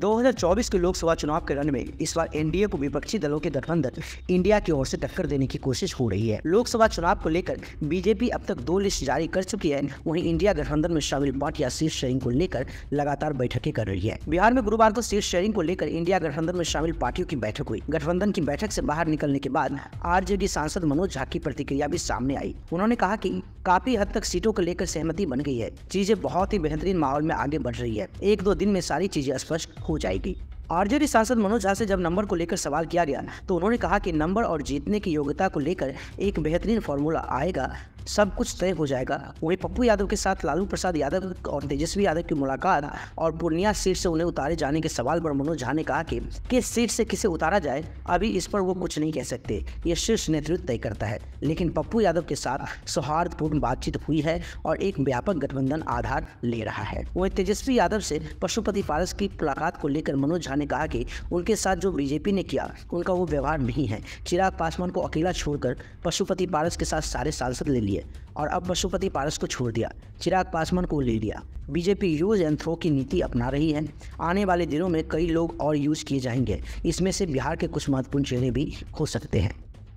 2024 के लोकसभा चुनाव के रण में इस बार एनडीए को विपक्षी दलों के गठबंधन इंडिया की ओर से टक्कर देने की कोशिश हो रही है लोकसभा चुनाव को लेकर बीजेपी अब तक दो लिस्ट जारी कर चुकी है वहीं इंडिया गठबंधन में शामिल पार्टियां सीट शेयरिंग को लेकर लगातार बैठकें कर रही है बिहार में गुरुवार को सीट शेयरिंग को लेकर इंडिया गठबंधन में शामिल पार्टियों की बैठक हुई गठबंधन की बैठक ऐसी बाहर निकलने के बाद आर सांसद मनोज झा की प्रतिक्रिया भी सामने आई उन्होंने कहा की काफी हद तक सीटों को लेकर सहमति बन गई है चीजें बहुत ही बेहतरीन माहौल में आगे बढ़ रही है एक दो दिन में सारी चीजें स्पष्ट हो जाएगी आरजेडी सांसद मनोज झा से जब नंबर को लेकर सवाल किया गया तो उन्होंने कहा कि नंबर और जीतने की योग्यता को लेकर एक बेहतरीन फॉर्मूला आएगा सब कुछ तय हो जाएगा वहीं पप्पू यादव के साथ लालू प्रसाद यादव और तेजस्वी यादव की मुलाकात और पूर्णिया सीट से उन्हें उतारे जाने के सवाल पर मनोज झा ने कहा कि किस सीट से किसे उतारा जाए अभी इस पर वो कुछ नहीं कह सकते ये शीर्ष नेतृत्व तय करता है लेकिन पप्पू यादव के साथ सौहार्दपूर्ण बातचीत हुई है और एक व्यापक गठबंधन आधार ले रहा है वही तेजस्वी यादव से पशुपति पारस की मुलाकात को लेकर मनोज झा ने कहा कि उनके साथ जो बीजेपी ने किया उनका वो व्यवहार नहीं है चिराग पासवान को अकेला छोड़कर पशुपति पारस के साथ सारे सांसद ले लिए लिए और अब पशुपति पारस को छोड़ दिया चिराग पासवान को ले लिया बीजेपी यूज एंड थ्रो की नीति अपना रही है आने वाले दिनों में कई लोग और यूज किए जाएंगे इसमें से बिहार के कुछ महत्वपूर्ण चेहरे भी हो सकते हैं